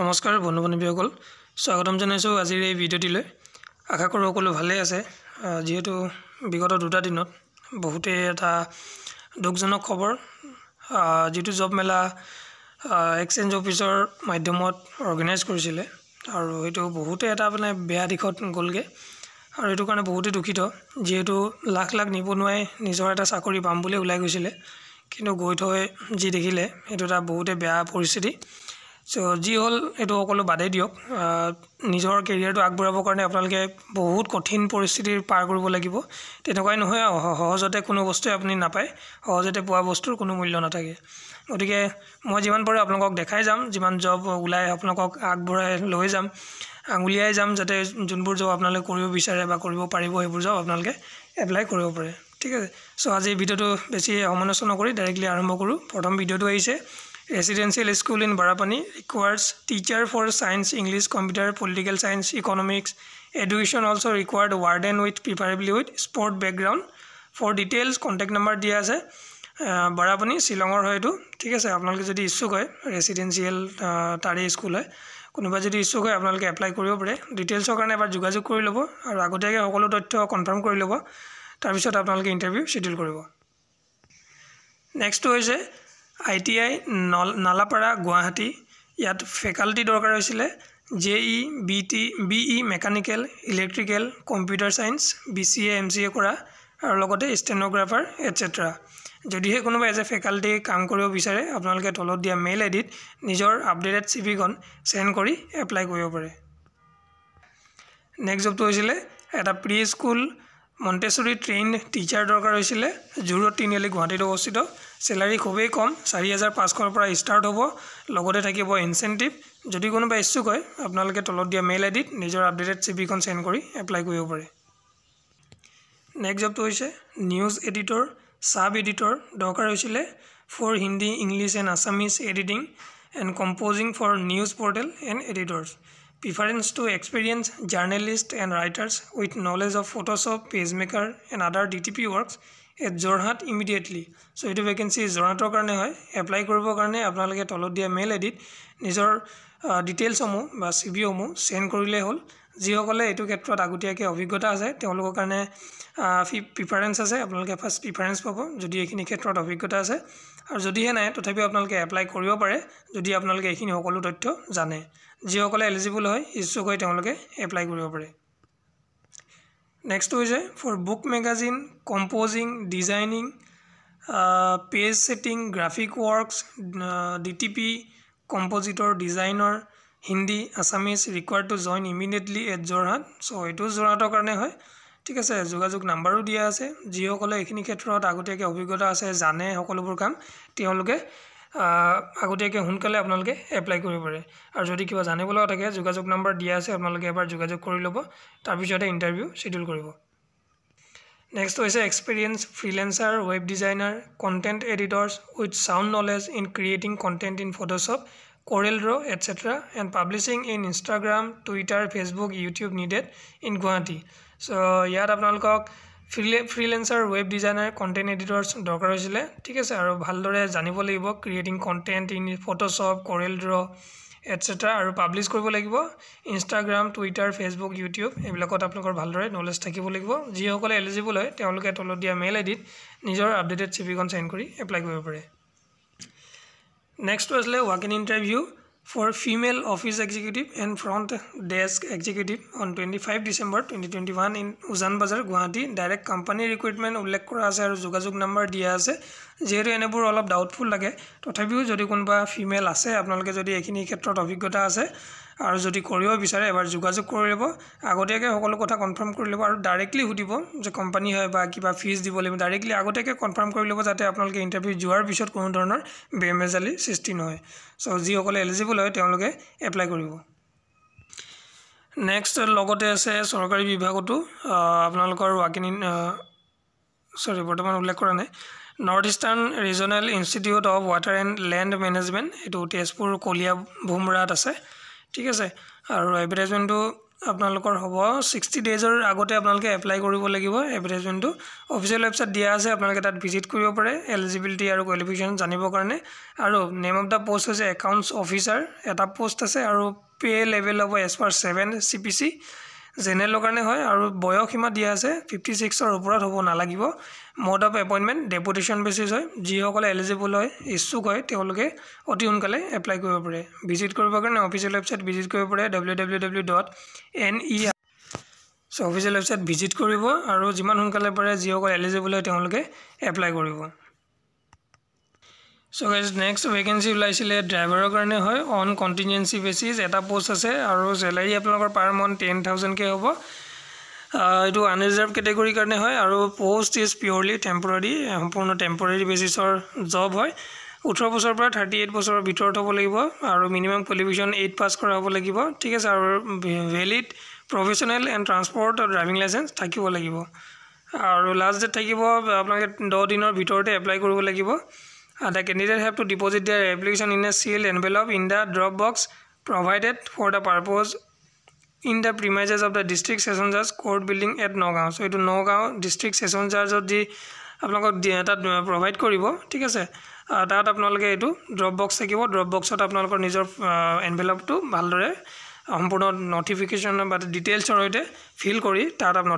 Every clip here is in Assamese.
নমস্কাৰ বন্ধু বান্ধৱীসকল স্বাগতম জনাইছোঁ আজিৰ এই ভিডিঅ'টিলৈ আশা কৰোঁ সকলো ভালেই আছে যিহেতু বিগত দুটা দিনত বহুতেই এটা দুখজনক খবৰ যিটো জব মেলা এক্সেঞ্জ অফিচৰ মাধ্যমত অৰ্গেনাইজ কৰিছিলে আৰু সেইটো বহুতে এটা মানে বেয়া দিশত গ'লগৈ আৰু সেইটো কাৰণে বহুতেই দুখিত যিহেতু লাখ লাখ নিবনুৱাই নিজৰ এটা চাকৰি পাম বুলি ওলাই গৈছিলে কিন্তু গৈ থৈ যি দেখিলে সেইটো এটা বহুতেই বেয়া পৰিস্থিতি চ' যি হ'ল এইটো সকলো বাদেই দিয়ক নিজৰ কেৰিয়াৰটো আগবঢ়াবৰ কাৰণে আপোনালোকে বহুত কঠিন পৰিস্থিতি পাৰ কৰিব লাগিব তেনেকুৱাই নহয় সহজতে কোনো বস্তুৱে আপুনি নাপায় সহজতে পোৱা বস্তুৰ কোনো মূল্য নাথাকে গতিকে মই যিমান পাৰোঁ আপোনালোকক দেখাই যাম যিমান জব ওলাই আপোনালোকক আগবঢ়াই লৈ যাম আঙুলিয়াই যাম যাতে যোনবোৰ জব আপোনালোকে কৰিব বিচাৰে বা কৰিব পাৰিব সেইবোৰ জব আপোনালোকে এপ্লাই কৰিব পাৰে ঠিক আছে চ' আজি ভিডিঅ'টো বেছি সমালোচনা কৰি ডাইৰেক্টলি আৰম্ভ কৰোঁ প্ৰথম ভিডিঅ'টো আহিছে residential school in Barapani requires teacher for science, English, computer, political science, economics. Education also required warden with preferably with sport background. For details, contact number dia ase. Barapani, Silongor hoy tu. Thik ase, apnol ke jodi issue hoy residential tari school hai. Kono ba jodi issue hoy apnol ke apply koriyo pade. Details ho karne par jugajug kori lobo. Aur agote ke hokolo tocho confirm kori lobo. Tar bishot apnol ke interview schedule koriyo. Next to is a I T I Nalapara Guwahati ইয়াত ফেকাল্টি দৰকাৰ হৈছিলে J E B T B E mechanical electrical computer science B C A M C A কৰা আৰু লগতে ষ্টেনগ্ৰাফাৰ এটচেট্ৰা যদিহে কোনোবা এজ এ ফেকাল্টি কাম কৰিব বিচাৰে আপোনালোকে তলত দিয়া মেইল আইডিত নিজৰ আপডেটেড চিভিখন চেণ্ড কৰি এপ্লাই কৰিব পাৰে নেক্সট জবটো হৈছিলে এটা pre school Montessori train teacher দৰকাৰ হৈছিলে জুৰত তিনিআলি গুৱাহাটীত অৱস্থিত চেলাৰী খুবেই কম চাৰি হাজাৰ পাঁচশৰ পৰা ষ্টাৰ্ট হ'ব লগতে থাকিব ইনচেণ্টিভ যদি কোনোবা ইচ্ছুক হয় আপোনালোকে তলত দিয়া মেইল আইডিত নিজৰ আপডেটেড চিভিখন চেণ্ড কৰি এপ্লাই কৰিব পাৰে নেক্সট জবটো হৈছে নিউজ এডিটৰ ছাব এডিটৰ দৰকাৰ হৈছিলে for Hindi English and Assamese editing and composing for news portal and editors preference to experienced journalists and writers with knowledge of Photoshop, PageMaker and other DTP works at Jorhat immediately. So, it is vacancy Jorhat karne hoy apply korbo karne apnar lage tolot dia mail edit nijor details omu ba CV omu send korile hol. যিসকলে এইটো ক্ষেত্ৰত আগতীয়াকৈ অভিজ্ঞতা আছে তেওঁলোকৰ কাৰণে প্ৰিফাৰেঞ্চ আছে আপোনালোকে ফাৰ্ষ্ট প্ৰিফাৰেঞ্চ পাব যদি এইখিনি ক্ষেত্ৰত অভিজ্ঞতা আছে আৰু যদিহে নাই তথাপিও আপোনালোকে এপ্লাই কৰিব পাৰে যদি আপোনালোকে এইখিনি সকলো তথ্য জানে যিসকলে এলিজিবল হয় ইচ্ছুক হৈ তেওঁলোকে এপ্লাই কৰিব পাৰে নেক্সট হৈছে for book magazine composing designing page setting graphic works D T P compositor designer Hindi Assamese required to join immediately at Jorhat so' এইটো যোৰহাটৰ কাৰণে হয় ঠিক আছে যোগাযোগ নাম্বাৰো দিয়া আছে যিসকলে এইখিনি ক্ষেত্ৰত আগতীয়াকৈ অভিজ্ঞতা আছে জানে সকলোবোৰ কাম তেওঁলোকে আগতীয়াকৈ সোনকালে আপোনালোকে এপ্লাই কৰিব পাৰে আৰু যদি কিবা জানিব লগা থাকে যোগাযোগ নাম্বাৰ দিয়া আছে আপোনালোকে এবাৰ যোগাযোগ কৰি ল'ব তাৰপিছতে ইণ্টাৰভিউ শ্বিডিউল কৰিব নেক্সট হৈছে experience freelancer web designer content editors with sound knowledge in creating content in Photoshop Corel draw et cetera and publishing in Instagram Twitter Facebook YouTube needed in Guwahati so ইয়াত আপনার ফ্রিলে freelancer web designer content editors দরকার হয়েছিল ঠিক আছে আর ভালদরে জানিব লাগিব creating content in Photoshop Corel draw et cetera আর পাবলিশ করব লাগিব ইনস্টাগ্রাম টুইটার ফেসবুক ইউটিউব এইবিলাকত আপনার ভালদরে নলেজ থাকিব লাগিব যিসকলে এলিজিবল হয় তেওঁলোকে তলত দিয়া মেইল আইডিত নিজের আপডেটেড সিভিখন সেন্ড করে এপ্লাই করবেন নেক্সট আছিলে ৱাকিং interview for female office executive and front desk executive on twenty five December twenty twenty one in Ujan Bazar Guwahati direct company recruitment উল্লেখ কৰা আছে আৰু যোগাযোগ নাম্বাৰ দিয়া আছে যিহেতু এনেবোৰ অলপ ডাউটফুল লাগে তথাপিও যদি কোনোবা ফিমেল আছে আপোনালোকে যদি এইখিনি ক্ষেত্ৰত অভিজ্ঞতা আছে আৰু যদি কৰিব বিচাৰে এবাৰ যোগাযোগ কৰি ল'ব আগতীয়াকৈ সকলো কথা কনফাৰ্ম কৰি ল'ব আৰু ডাইৰেক্টলি সুধিব যে কোম্পানী হয় বা কিবা ফিজ দিব লাগিব ডাইৰেক্টলি আগতীয়াকৈ কনফাৰ্ম কৰি ল'ব যাতে আপোনালোকে ইণ্টাৰভিউ যোৱাৰ পিছত কোনো ধৰণৰ বেমেজালিৰ সৃষ্টি নহয় চ' যিসকলে এলিজিবল হয় তেওঁলোকে এপ্লাই কৰিব নেক্সট লগতে আছে চৰকাৰী বিভাগতো আপোনালোকৰ ৱাকিন চৰি বৰ্তমান উল্লেখ কৰা নাই north eastern regional institute of water and land management এইটো তেজপুৰ কলিয়া ভোমৰাত আছে ঠিক আছে আৰু এডভাৰটাইজমেণ্টটো আপোনালোকৰ হব ছিক্সটি ডেজৰ আগতে আপোনালোকে এপ্লাই কৰিব লাগিব এডভাৰটাইজমেণ্টটো অফিচিয়েল ৱেবছাইট দিয়া আছে আপোনালোকে তাত ভিজিট কৰিব পাৰে এলিজিবিলিটি আৰু কোৱালিফিকেশ্যন জানিবৰ কাৰণে আৰু নেম অফ দ্য প'ষ্ট হৈছে একাউণ্টছ অফিচাৰ এটা প'ষ্ট আছে আৰু পে লেভেল হব এজ চি পি চি জেনেৰেলৰ কাৰণে হয় আৰু বয়স সীমা দিয়া আছে ফিফটি ছিক্সৰ ওপৰত হ'ব নালাগিব mode of appointment deputation basis হয় যিসকলে এলিজিবল হয় ইচ্ছুক হয় তেওঁলোকে অতি সোনকালে এপ্লাই কৰিব পাৰে ভিজিট কৰিবৰ কাৰণে অফিচিয়েল ৱেবছাইট ভিজিট কৰিব পাৰে W W W dot N E R so' official website visit কৰিব আৰু যিমান সোনকালে পাৰে যিসকল এলিজিবল হয় তেওঁলোকে এপ্লাই কৰিব চ' গাইজ নেক্সট ভেকেঞ্চি ওলাইছিলে ড্ৰাইভাৰৰ কাৰণে হয় অন কণ্টিনজেঞ্চি বেচিছ এটা পষ্ট আছে আৰু চেলাৰী আপোনালোকৰ পাৰ মান্থ টেন থাউজেণ্ডকৈ হ'ব এইটো আনৰিজাৰ্ভ কেটেগৰীৰ কাৰণে হয় আৰু পষ্ট ইজ পিয়'ৰলি টেম্পৰাৰী সম্পূৰ্ণ টেম্পৰাৰী বেচিছৰ জব হয় ওঠৰ বছৰৰ পৰা থাৰ্টি এইট বছৰৰ ভিতৰত হ'ব লাগিব আৰু মিনিমাম কোৱালিফিকেশ্যন এইট পাছ কৰা হ'ব লাগিব ঠিক আছে আৰু valid professional and transport driving licence থাকিব লাগিব আৰু লাষ্ট ডেট থাকিব আপোনালোকে দহ দিনৰ ভিতৰতে এপ্লাই কৰিব লাগিব The candidate have to deposit their application in a sealed envelope in the drop box provided for the purpose in the premises of the district session judge court building at Nogao. So it Nogao district session judge of the আপোনালোকক এটা প্ৰভাইড কৰিব ঠিক আছে তাত আপোনালোকে এইটো ড্ৰপ বক্স থাকিব ড্ৰপ বক্সত আপোনালোকৰ নিজৰ এনভেলপটো ভালদৰে সম্পূৰ্ণ নটিফিকেশ্যন বা ডিটেইলছৰ সৈতে ফিল কৰি তাত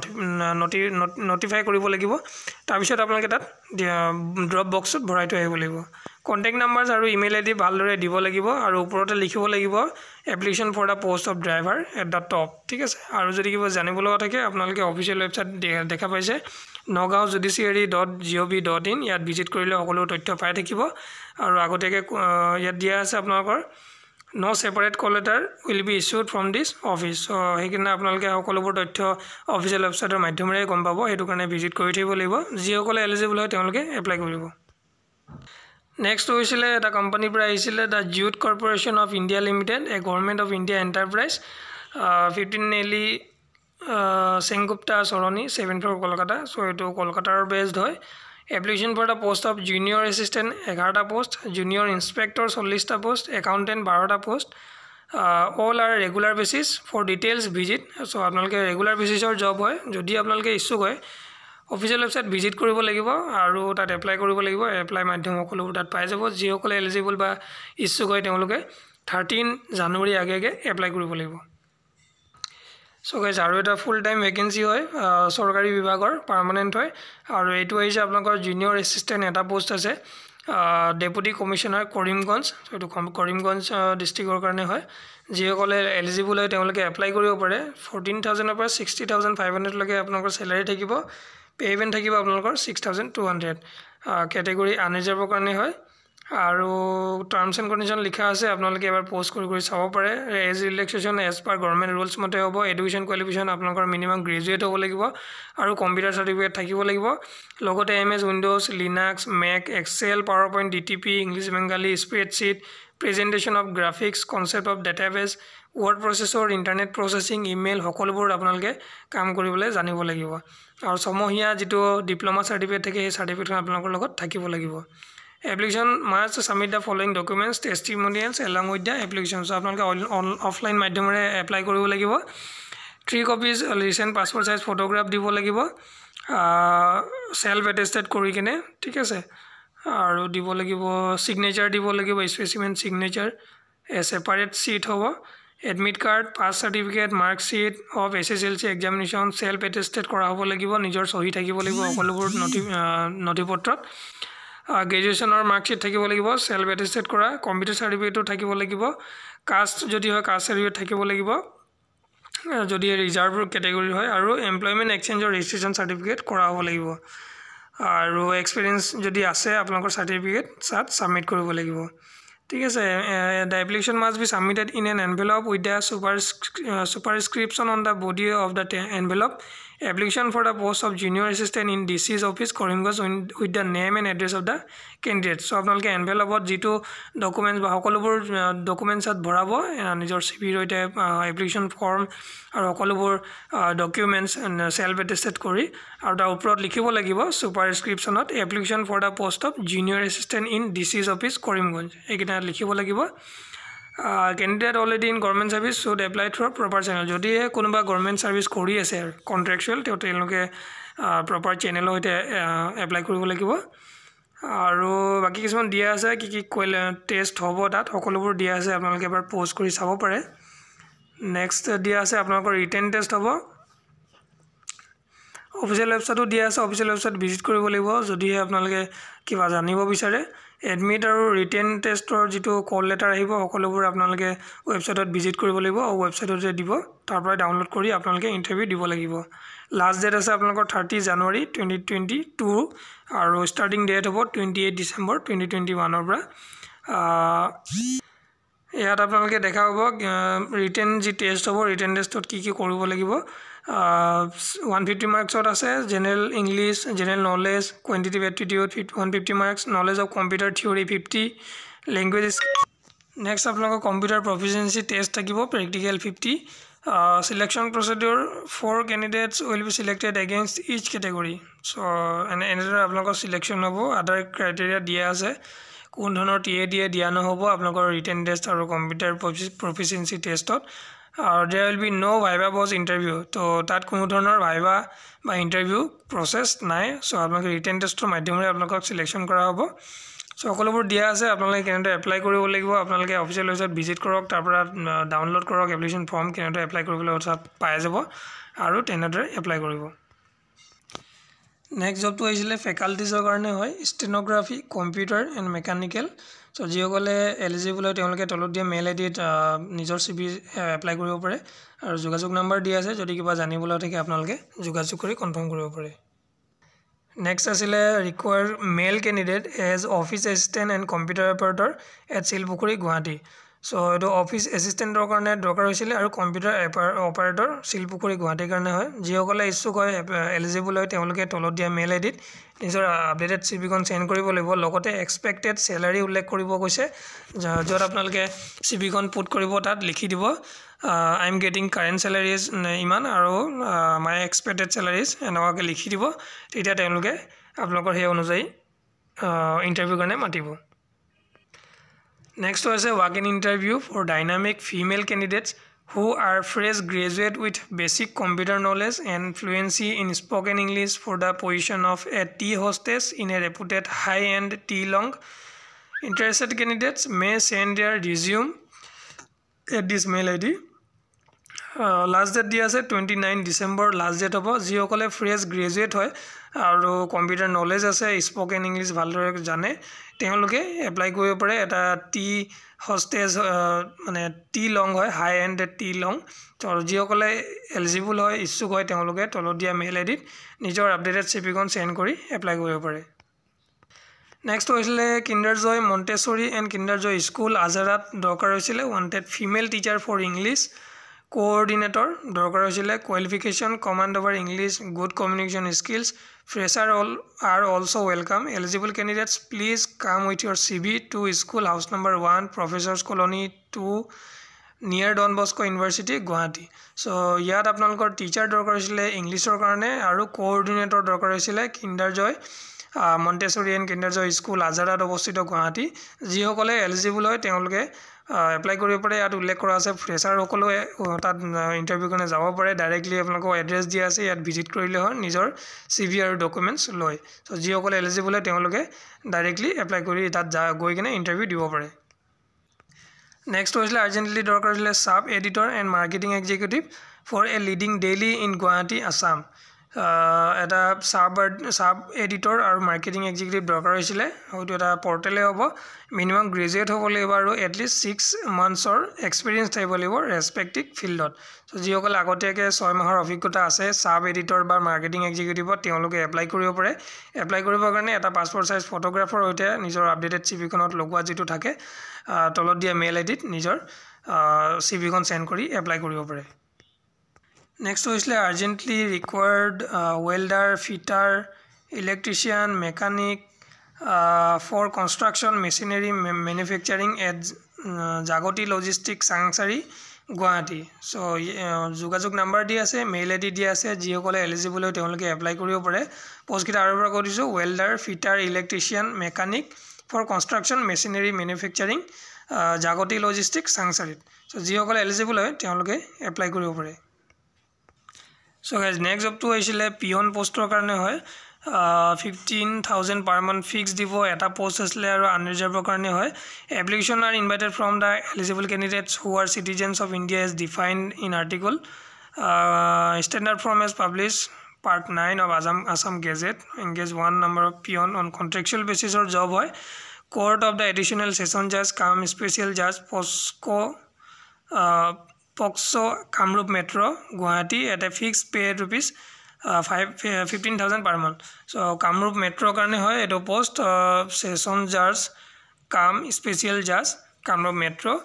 নটি নটিফাই কৰিব লাগিব তাৰপিছত আপোনালোকে তাত ড্ৰপ বক্সত ভৰাই থৈ আহিব লাগিব কণ্টেক্ট নাম্বাৰ আৰু ইমেইল আইডি ভালদৰে দিব লাগিব আৰু ওপৰতে লিখিব লাগিব application for the post of driver at the top ঠিক আছে আৰু যদি কিবা জানিব লগা থাকে আপোনালোকে অফিচিয়েল ৱেবছাইট দেখা পাইছে Nagaon judiciary dot G O' V dot in ইয়াত ভিজিট কৰিলে সকলো তথ্য পাই থাকিব আৰু আগতীয়াকৈ ইয়াত দিয়া আছে আপোনালোকৰ no separate call letter will be issued from this office so hekena apnalke sokolobor totthyo official website r madhyomre gom pabo etu karone visit kori thibo libo ji okole eligible hoy temolke apply koribo next hoisile eta company pra aisile the jute corporation of india limited a government of india enterprise uh, 15 neli uh, sengupta soroni 7 floor kolkata so etu kolkatar based hoy application for the post of junior assistant এঘাৰটা পষ্ট জুনিয়ৰ ইনস্পেক্টৰ চল্লিছটা পষ্ট একাউণ্টেণ্ট বাৰটা post all are regular basis for details visit so' আপোনালোকে ৰেগুলাৰ বেচিছৰ জব হয় যদি আপোনালোকে ইচ্ছুক হয় অফিচিয়েল ৱেবছাইট ভিজিট কৰিব লাগিব আৰু তাত এপ্লাই কৰিব লাগিব এপ্লাই মাধ্যম সকলোবোৰ তাত পাই যাব যিসকলে এলিজিবল বা ইচ্ছুক হয় তেওঁলোকে থাৰ্টিন জানুৱাৰী আগে আগে এপ্লাই কৰিব লাগিব চ' গাইছ আৰু এটা ফুল টাইম ভেকেঞ্চি হয় চৰকাৰী বিভাগৰ পাৰ্মানেণ্ট হয় আৰু এইটো আহিছে আপোনালোকৰ জুনিয়ৰ এছিষ্টেণ্ট এটা পোষ্ট আছে ডেপুটি কমিশ্যনাৰ কৰিমগঞ্জ এইটো কৰিমগঞ্জ ডিষ্ট্ৰিক্টৰ কাৰণে হয় যিসকলে এলিজিবল হয় তেওঁলোকে এপ্লাই কৰিব পাৰে ফৰ্টিন থাউজেণ্ডৰ পৰা ছিক্সটি থাউজেণ্ড ফাইভ হাণ্ড্ৰেডলৈকে আপোনালোকৰ চেলাৰী থাকিব পে'মেণ্ট থাকিব আপোনালোকৰ six thousand two hundred category আনৰিজাৰ্ভৰ কাৰণে হয় আৰু টাৰ্মছ এণ্ড কণ্ডিশ্যন লিখা আছে আপোনালোকে এবাৰ পষ্ট কৰি কৰি চাব পাৰে age relaxation as per government rules মতে হ'ব এডুকেশ্যন কোৱালিফিকেশ্যন আপোনালোকৰ মিনিমাম গ্ৰেজুৱেট হ'ব লাগিব আৰু কম্পিউটাৰ চাৰ্টিফিকেট থাকিব লাগিব লগতে M S Windows Linux Mac Excel Power Point D T P English Bengali spreadsheet presentation of graphics concept of database word processor internet processing email সকলোবোৰ আপোনালোকে কাম কৰিবলৈ জানিব লাগিব আৰু ছমহীয়া যিটো ডিপ্ল'মা চাৰ্টিফিকেট থাকে সেই চাৰ্টিফিকেটখন আপোনালোকৰ লগত থাকিব লাগিব application must submit the following documents testimonials along with the application so' আপোনালোকে অফলাইন মাধ্যমেৰে এপ্লাই কৰিব লাগিব three copies recent passport size photograph দিব লাগিব ছেল্ফ uh, এটেষ্টেড কৰি কিনে ঠিক আছে আৰু দিব লাগিব ছিগনেচাৰ দিব লাগিব specimen signature a separate sheet হ'ব admit card pass certificate marksheet of S S L C examination self attested কৰা হ'ব লাগিব নিজৰ চহী থাকিব লাগিব সকলোবোৰ নথি নথিপত্ৰত গ্ৰেজুৱেশ্যনৰ মাৰ্কশ্বীট থাকিব লাগিব চেল্ফ এটেষ্টেড কৰা কম্পিউটাৰ চাৰ্টিফিকেটো থাকিব লাগিব কাষ্ট যদি হয় কাষ্ট চাৰ্টিফিকেট থাকিব লাগিব যদি ৰিজাৰ্ভ কেটেগৰীৰ হয় আৰু এমপ্লয়মেণ্ট এক্সেঞ্জৰ ৰেজিষ্ট্ৰেশ্যন চাৰ্টিফিকেট কৰা হ'ব লাগিব আৰু এক্সপেৰিয়েঞ্চ যদি আছে আপোনালোকৰ চাৰ্টিফিকেট তাত ছাবমিট কৰিব লাগিব ঠিক আছে the application must be submitted in an envelope with the super on the body of the envelope application for the post of junior assistant in D C office Karimganj with the name and address of the candidate so' আপোনালোকে এনভেলপত যিটো ডকুমেণ্টছ বা সকলোবোৰ ডকুমেণ্টছত ভৰাব নিজৰ চি বিৰ সৈতে এপ্লিকেশ্যন ফৰ্ম আৰু সকলোবোৰ ডকুমেণ্টছ ছেল্ফ এটেষ্টেড কৰি আৰু তাৰ ওপৰত লিখিব লাগিব ছুপাৰ ডিছক্ৰিপশ্যনত application for the post of junior assistant in D C office Karimganj এইকেইটা লিখিব লাগিব candidate already in government service should apply through are proper channel যদিহে কোনোবা গভৰ্ণমেণ্ট ছাৰ্ভিচ কৰি আছে কণ্ট্ৰেকচুৱেল তেওঁ তেওঁলোকে প্ৰপাৰ চেনেলৰ সৈতে এপ্লাই কৰিব লাগিব আৰু বাকী কিছুমান দিয়া আছে কি কি কুৱেল টেষ্ট হ'ব তাত সকলোবোৰ দিয়া আছে আপোনালোকে এবাৰ প'ষ্ট কৰি চাব পাৰে নেক্সট দিয়া আছে আপোনালোকৰ ৰিটাৰ্ণ টেষ্ট হ'ব অফিচিয়েল ৱেবছাইটো দিয়া আছে অফিচিয়েল ৱেবছাইট ভিজিট কৰিব লাগিব যদিহে আপোনালোকে কিবা জানিব বিচাৰে এডমিট আৰু ৰিটেন টেষ্টৰ যিটো কল লেটাৰ আহিব সকলোবোৰ আপোনালোকে ৱেবছাইটত ভিজিট কৰিব লাগিব আৰু ৱেবছাইটতে দিব তাৰ পৰা ডাউনলোড কৰি আপোনালোকে ইণ্টাৰভিউ দিব লাগিব লাষ্ট ডেট আছে আপোনালোকৰ thirty January twenty twenty two আৰু ষ্টাৰ্টিং ডেট হ'ব twenty eight December twenty twenty ওৱানৰ পৰা ইয়াত আপোনালোকে দেখা পাব ৰিটেন যি টেষ্ট হ'ব ৰিটেন টেষ্টত কি কি কৰিব লাগিব ওৱান ফিফটি মাৰ্কছত আছে general English general knowledge quantitative aptitude one fifty marks knowledge of computer theory fifty language next আপোনালোকৰ কম্পিউটাৰ প্ৰফিচিয়েঞ্চি টেষ্ট থাকিব practical fifty selection procedure for candidates will be selected against each category so' এনে এনেদৰে আপোনালোকৰ চিলেকশ্যন হ'ব আদাৰ ক্ৰাইটেৰিয়া দিয়া আছে কোন ধৰণৰ টি এ ডি এ দিয়া নহ'ব আপোনালোকৰ ৰিটেন টেষ্ট আৰু কম্পিউটাৰ প্ৰফিচিয়েঞ্চি টেষ্টত আৰু there will be no' viva voce interview তো তাত কোনো ধৰণৰ ভাইভা বা ইণ্টাৰভিউ প্ৰচেছ নাই চ' আপোনালোকে ৰিটাৰ্ণ টেষ্টৰ মাধ্যমেৰে আপোনালোকক চিলেকশ্যন কৰা হ'ব চ' সকলোবোৰ দিয়া আছে আপোনালোকে কেনেদৰে এপ্লাই কৰিব লাগিব আপোনালোকে অফিচিয়েল ৱেবছাইট ভিজিট কৰক তাৰপৰা ডাউনলোড কৰক এপ্লিকেশ্যন ফৰ্ম কেনেদৰে এপ্লাই কৰিবলৈ অৰ্থাৎ পাই যাব আৰু তেনেদৰে এপ্লাই কৰিব নেক্সট জবটো আহিছিলে ফেকাল্টিজৰ কাৰণে হয় stenography computer and mechanical so' যিসকলে এলিজিবল হয় তেওঁলোকে তলত দিয়া মেইল আই ডিত নিজৰ চি বি এপ্লাই কৰিব পাৰে আৰু যোগাযোগ নাম্বাৰ দিয়া আছে যদি কিবা জানিবলৈ থাকে আপোনালোকে যোগাযোগ কৰি কনফাৰ্ম কৰিব পাৰে নেক্সট আছিলে require male candidate as office assistant and computer operator at Silpukhuri Guwahati so এই অফিস এসিস্টেন্টর কারণে দরকার হয়েছিল আর কম্পিউটার অপারেটর শিলপুখুরী গুহাটির কারণে হয় যখন ইচ্ছুক হয় এলিজিবল হয় তলত দিয়া মেল আইডিত নিজের আপডেটেড সিভিখন সেন্ড করবেন এক্সপেক্টেড স্যালারি উল্লেখ করব কৈছে যত আপনাদের সিভিখন পুট করব তাত লিখি দিব I am getting current salaries ইমান আর মাই এক্সপেক্টেড স্যালারিজ এনেকাকে লিখি দিব আপনাদের সেই অনুযায়ী ইন্টারভিউ কারণে মাতিব নেক্সট আছে walk in interview for dynamic female candidates who are fresh graduate with basic computer knowledge and fluency in spoken English for the position of a tea hostess in a reputed high end tea lounge interested candidates may send their resume at this mail I D last date দিয়া আছে twenty nine December last date হ'ব যিসকলে ফ্ৰেছ গ্ৰেজুৱেট হয় আৰু কম্পিউটাৰ নলেজ আছে স্পকেন ইংলিছ ভালদৰে জানে তেওঁলোকে এপ্লাই কৰিব পাৰে এটা টি হষ্টেজ মানে টি লং হয় হাই এণ্ড টি লং যিসকলে এলিজিবল হয় ইচ্ছুক হয় তেওঁলোকে তলত দিয়া মেইল আইডিত নিজৰ আপডেটেড চিপিকণ চেণ্ড কৰি এপ্লাই কৰিব পাৰে নেক্সট হৈছিলে Kinder Joy Montessori and Kinder Joy school আজাৰাত দৰকাৰ হৈছিলে wanted female teacher for English coordinator দৰকাৰ হৈছিলে qualification command over English good communication skills fresher all are also' welcome eligible candidates please come with your C V two school house number one professors colony two near Don Bosco university Guwahati so' ইয়াত আপোনালোকৰ টিচাৰ দৰকাৰ হৈছিলে ইংলিছৰ কাৰণে আৰু কোঅৰ্ডিনেটৰ দৰকাৰ হৈছিলে কিণ্ডাৰজয় মণ্টেশ্বৰী এণ্ড কিণ্ডাৰজয় স্কুল আজাৰাত অৱস্থিত গুৱাহাটী যিসকলে এলিজিবল হয় তেওঁলোকে এপ্লাই কৰিব পাৰে ইয়াত উল্লেখ কৰা আছে ফ্ৰেছাৰসকলেও তাত ইণ্টাৰভিউ কাৰণে যাব পাৰে ডাইৰেক্টলি আপোনালোকক এড্ৰেছ দিয়া আছে ইয়াত ভিজিট কৰিলে হয় নিজৰ চি ভি আৰু ডকুমেণ্টছ লৈ চ' যিসকলে এলিজিবল হয় তেওঁলোকে ডাইৰেক্টলি এপ্লাই কৰি তাত যা গৈ কিনে ইণ্টাৰভিউ দিব পাৰে নেক্সট হৈছিলে আৰ্জেণ্টলি দৰকাৰ হৈছিলে sub editor and marketing executive for a leading daily in Guwahati Assam এটা সাব সাব এডিটর আর মার্কেটিং এক্সিকিউটিভ দরকার হয়েছিল হয়তো এটা পোর্টেলে হব মিনিমাম গ্রেজুয়েট হব লাগবে আর এটলিস্ট সিক্স মান্থসর এক্সপিরিয়েন্স থাকব লাগবে রেসপেক্টিভ ফিল্ডত সো যখন আগতীয়াকে ছয় মাসের অভিজ্ঞতা আছে সাব এডিটর বা মার্কেটিং এক্সিকিউটিভত এপ্লাই করবেন এপ্লাই করবর কারণে একটা পাসপোর্ট সাইজ ফটোগ্রাফর সুতরাং নিজের আপডেটেড সিভি খত লগা যদি থাকে তলত দিয়া মেইল আইডিত নিজের সিভি খন সেন্ড করে এপ্লাই করবেন নেক্সট হৈছিলে urgently required welder fitter electrician mechanic for construction machinery manufacturing at Jagati logistic Changsari Guwahati so' যোগাযোগ নাম্বাৰ দি আছে মেইল আই ডি দি আছে যিসকলে এলিজিবল হয় তেওঁলোকে এপ্লাই কৰিব পাৰে পষ্টকেইটা আৰু এবাৰ কৈ দিছোঁ welder fitter electrician mechanic for construction machinery manufacturing Jagati logistic চাংচাৰীত চ' যিসকলে এলিজিবল হয় তেওঁলোকে এপ্লাই কৰিব পাৰে চ' গাইজ নেক্সট জবটো আহিছিলে পিয়ন পষ্টৰ কাৰণে হয় fifteen thousand per month fix দিব এটা পষ্ট আছিলে আৰু আনৰিজাৰ্ভৰ কাৰণে হয় application R invited from the eligible candidates who R citizens of India is defined in article standard from as publish part nine of আজাম Assam gadget engage one number of peon on contractual বেচিছৰ job হয় court of the additional session জাজ কাম স্পেচিয়েল জাজ পষ্ট পক্স Kamrup metro' Guwahati at A fix pay' rupees five fifteen thousand per month so' Kamrup মেট্ৰ'ৰ কাৰণে হয় এইটো post session judge cum special judge Kamrup metro'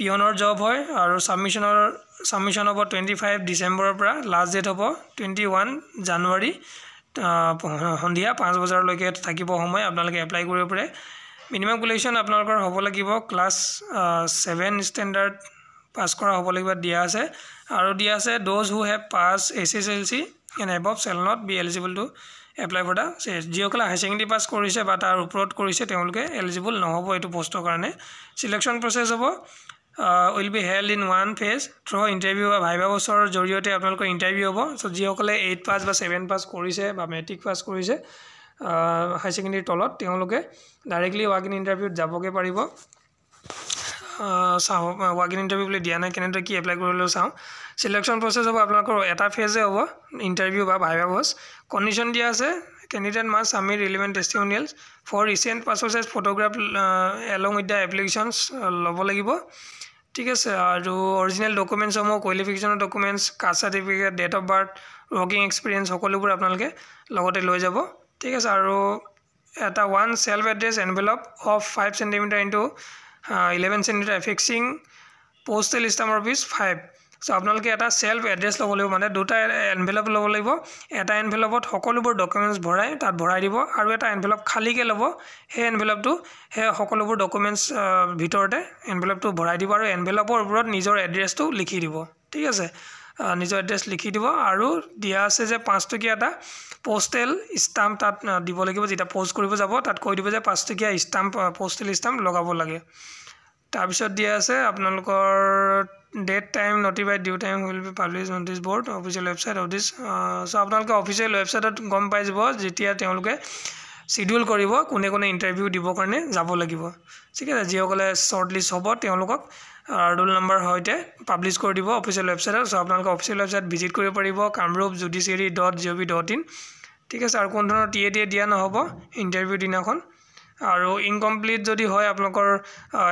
পিয়নৰ জব হয় আৰু ছাবমিশ্যনৰ ছাবমিশ্যন হ'ব টুৱেণ্টি ফাইভ ডিচেম্বৰৰ পৰা লাষ্ট ডেট হ'ব টুৱেণ্টি ওৱান জানুৱাৰী সন্ধিয়া পাঁচ বজাৰলৈকে থাকিব সময় আপোনালোকে এপ্লাই কৰিব পাৰে মিনিমাম কুলেশ্যন আপোনালোকৰ হ'ব লাগিব ক্লাছ ছেভেন ষ্টেণ্ডাৰ্ড পাস করা হব লাগবে দিয়া আছে আর দিয়া আছে those who have pass S S L C and above shall not be eligible to apply for the সেস যখন হায়ার সেকেন্ডারি পাস করেছে বা তার উপর করেছে এলিজিবল নহব এই পোস্টর কারণে সিলেকশন প্রসেস হব will be held in one phase through interview বা ভাইভা বছরের জড়িয়ে আপনাদের ইন্টারভিউ হব সো যখন এইট পাস বা সেভেন পাস করেছে বা মেট্রিক পাস করেছে হায়ার সেকেন্ডারির তলত ডাইরেক্টলি ওয়াক ইন ইন্টারভিউত যাবকে পাৰিব চাওঁ ৱাকিং ইণ্টাৰভিউ বুলি দিয়া নাই কেনেদৰে কি এপ্লাই কৰিবলৈ চাওঁ চিলেকশ্যন প্ৰচেছ হ'ব আপোনালোকৰ এটা ফেজে হ'ব ইণ্টাৰভিউ বা ভাই বাবচ কণ্ডিশ্যন দিয়া আছে candidate must submit relevant testimonials for recent পাছৰ size photograph along with the applications ল'ব লাগিব ঠিক আছে আৰু অৰিজিনেল ডকুমেণ্টছসমূহ কোৱালিফিকেশ্যনৰ documents caste certificate date of birth working experience সকলোবোৰ আপোনালোকে লগতে লৈ যাব ঠিক আছে আৰু এটা one self address envelope of five centimeter into eleven centimeter fixing postal ষ্টামৰ পিছ ফাইভ চ' আপোনালোকে এটা ছেল্ফ এড্ৰেছ ল'ব লাগিব মানে দুটা এনভেলপ ল'ব লাগিব এটা এনভেলপত সকলোবোৰ ডকুমেণ্টছ ভৰাই তাত ভৰাই দিব আৰু এটা এনভেলপ খালিকৈ ল'ব সেই এনভেলপটো সেই সকলোবোৰ ডকুমেণ্টছ ভিতৰতে এনভেলপটো ভৰাই দিব আৰু এনভেলপৰ ওপৰত নিজৰ এড্ৰেছটো লিখি দিব ঠিক আছে নিজৰ এড্ৰেছ লিখি দিব আৰু দিয়া আছে যে পাঁচটকীয়া এটা পোষ্টেল ষ্টাম্প তাত দিব লাগিব যেতিয়া পোষ্ট কৰিব যাব তাত কৈ দিব যে পাঁচটকীয়া ষ্টাম্প পোষ্টেল ষ্টাম্প লগাব লাগে তাৰপিছত দিয়া আছে আপোনালোকৰ date time notify due time will be publish notice board official website of this so' আপোনালোকে অফিচিয়েল ৱেবছাইটত গম পাই যাব যেতিয়া তেওঁলোকে চিডিউল কৰিব কোনে কোনে ইণ্টাৰভিউ দিবৰ কাৰণে যাব লাগিব ঠিক আছে যিসকলে শ্বৰ্ট লিষ্ট হ'ব তেওঁলোকক ৰোল নম্বৰ সৈতে পাব্লিছ কৰি দিব অফিচিয়েল ৱেবছাইটত চ' আপোনালোকে অফিচিয়েল ৱেবছাইট ভিজিট কৰিব পাৰিব Kamrup judiciary dot G O' V dot in ঠিক আছে আৰু কোনো ধৰণৰ টি এ টি এ দিয়া নহ'ব ইণ্টাৰভিউ দিনাখন আৰু ইনকমপ্লিট যদি হয় আপোনালোকৰ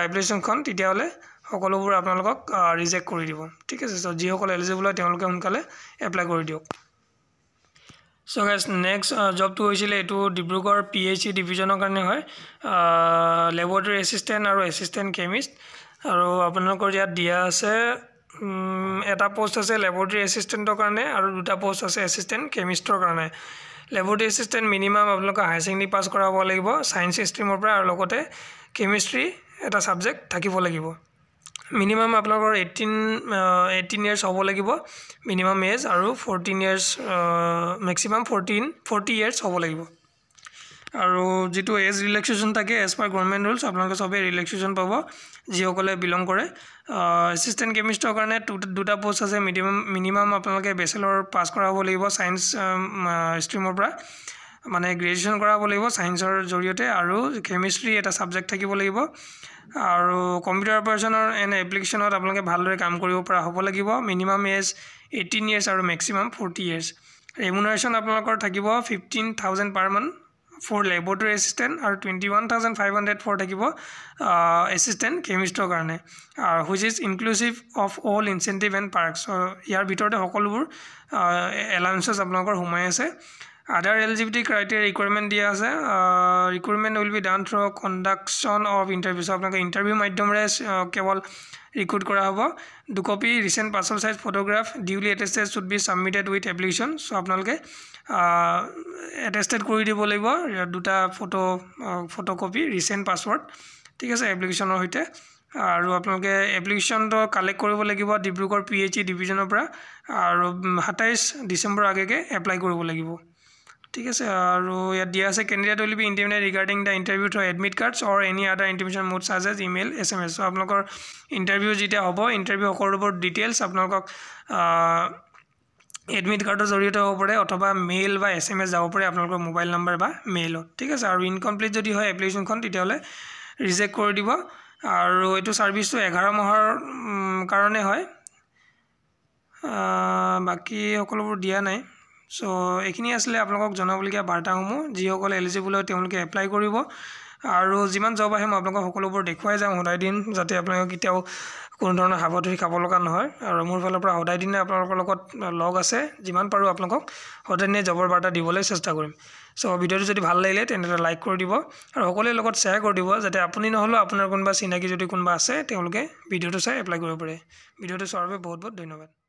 এপ্লিকেশ্যনখন তেতিয়াহ'লে সকলোবোৰ আপোনালোকক ৰিজেক্ট কৰি দিব ঠিক আছে চ' যিসকল এলিজিবল হয় তেওঁলোকে সোনকালে এপ্লাই কৰি দিয়ক চ' গেছ নেক্সট জবটো হৈছিলে এইটো ডিব্ৰুগড় পি এইচ চি ডিভিজনৰ কাৰণে হয় লেবৰেটৰী এচিষ্টেণ্ট আৰু এচিষ্টেণ্ট কেমিষ্ট আৰু আপোনালোকৰ ইয়াত দিয়া আছে এটা পষ্ট আছে লেবৰেটৰী এচিষ্টেণ্টৰ কাৰণে আৰু দুটা পষ্ট আছে এচিষ্টেণ্ট কেমিষ্টৰ কাৰণে লেবৰেটৰী এছিষ্টেণ্ট মিনিমাম আপোনালোকে হায়াৰ ছেকেণ্ডেৰী পাছ কৰাব লাগিব ছায়েন্স ষ্ট্ৰীমৰ পৰা আৰু লগতে কেমিষ্ট্ৰী এটা ছাবজেক্ট থাকিব লাগিব মিনিমাম আপোনালোকৰ এইটিন এইটিন ইয়েৰ্ছ হ'ব লাগিব মিনিমাম এজ আৰু fourteen years maximum fourteen forty years হ'ব লাগিব আৰু যিটো এজ ৰিলেক্সেশ্যন থাকে এজ পাৰ গভৰ্ণমেণ্ট ৰুলছ আপোনালোকে চবেই ৰিলেক্সেশ্যন পাব যিসকলে বিলং কৰে এচিষ্টেণ্ট কেমিষ্টৰ কাৰণে দুটা পোষ্ট আছে মিডিমাম মিনিমাম আপোনালোকে বেচেলৰ পাছ কৰাব লাগিব চায়েন্স ষ্ট্ৰীমৰ পৰা মানে গ্ৰেজুৱেশ্যন কৰাব লাগিব চায়েন্সৰ জৰিয়তে আৰু কেমিষ্ট্ৰি এটা ছাবজেক্ট থাকিব লাগিব আৰু কম্পিউটাৰ অপাৰেশ্যনৰ এনে এপ্লিকেশ্যনত আপোনালোকে ভালদৰে কাম কৰিব পৰা হ'ব লাগিব মিনিমাম এজ এইটিন ইয়েৰ্ছ আৰু মেক্সিমাম ফৰ্টি ইয়েৰ্ছ ৰেমুনাৰেশ্যন আপোনালোকৰ থাকিব fifteen thousand per month for laboratory assistant আৰু twenty one thousand five hundred for থাকিব এছিষ্টেণ্ট কেমিষ্ট্ৰৰ কাৰণে which is inclusive of all incentive and perks ইয়াৰ ভিতৰতে সকলোবোৰ এলাউঞ্চেছ আপোনালোকৰ সোমাই আছে other L G B T criteria requirement দিয়া আছে requirement will be done through conduction of interview so' আপোনালোকে ইণ্টাৰভিউ মাধ্যমেৰে কেৱল ৰিক্ৰুট কৰা হ'ব দুকপি recent parcel size photograph duly attested should be submitted with application so' আপোনালোকে এটেষ্টেড কৰি দিব লাগিব দুটা ফটো ফটোকপি ৰিচেণ্ট পাছৱৰ্ড ঠিক আছে এপ্লিকেশ্যনৰ সৈতে আৰু আপোনালোকে এপ্লিকেশ্যনটো কালেক্ট কৰিব লাগিব ডিব্ৰুগড় পি এইচ ই ডিভিজনৰ পৰা আৰু সাতাইছ ডিচেম্বৰ আগেকৈ এপ্লাই কৰিব লাগিব ঠিক আছে আৰু ইয়াত দিয়া আছে candidate will be intimated regarding the interview through admit cards or any other intimation mode চাৰ্জেছ email S M S so' আপোনালোকৰ ইণ্টাৰভিউ যেতিয়া হ'ব ইণ্টাৰভিউ সকলোবোৰ ডিটেইলছ আপোনালোকক এডমিট কাৰ্ডৰ জৰিয়তে হ'ব পাৰে অথবা মেইল বা এছ এম এছ যাব পাৰে আপোনালোকৰ মোবাইল নম্বৰ বা মেইলত ঠিক আছে আৰু ইনকমপ্লিট যদি হয় এপ্লিকেশ্যনখন তেতিয়াহ'লে ৰিজেক্ট কৰি দিব আৰু এইটো ছাৰ্ভিচটো এঘাৰ মাহৰ কাৰণে হয় বাকী সকলোবোৰ দিয়া নাই সো এইখিনি আছিলে আপোনালোকক জনাবলগীয়া বাৰ্তাসমূহ যিসকল এলিজিবল হয় তেওঁলোকে এপ্লাই কৰিব আৰু যিমান জব আহে মই আপোনালোকক সকলোবোৰ দেখুৱাই যাওঁ সদায় দিন যাতে আপোনালোকে কেতিয়াও কোনো ধৰণৰ সাৱধানী খাব লগা নহয় আৰু মোৰ ফালৰ পৰা সদায় দিনে আপোনালোকৰ লগত লগ আছে যিমান পাৰোঁ আপোনালোকক সদায় দিনে জবৰ বাৰ্তা দিবলৈ চেষ্টা কৰিম চ' ভিডিঅ'টো যদি ভাল লাগিলে তেন্তে এটা লাইক কৰি দিব আৰু সকলোৰে লগত শ্বেয়াৰ কৰি দিব যাতে আপুনি নহ'লেও আপোনাৰ কোনোবা চিনাকি যদি কোনোবা আছে তেওঁলোকে ভিডিঅ'টো চাই এপ্লাই কৰিব পাৰে ভিডিঅ'টো চোৱাৰ বাবে বহুত বহুত ধন্যবাদ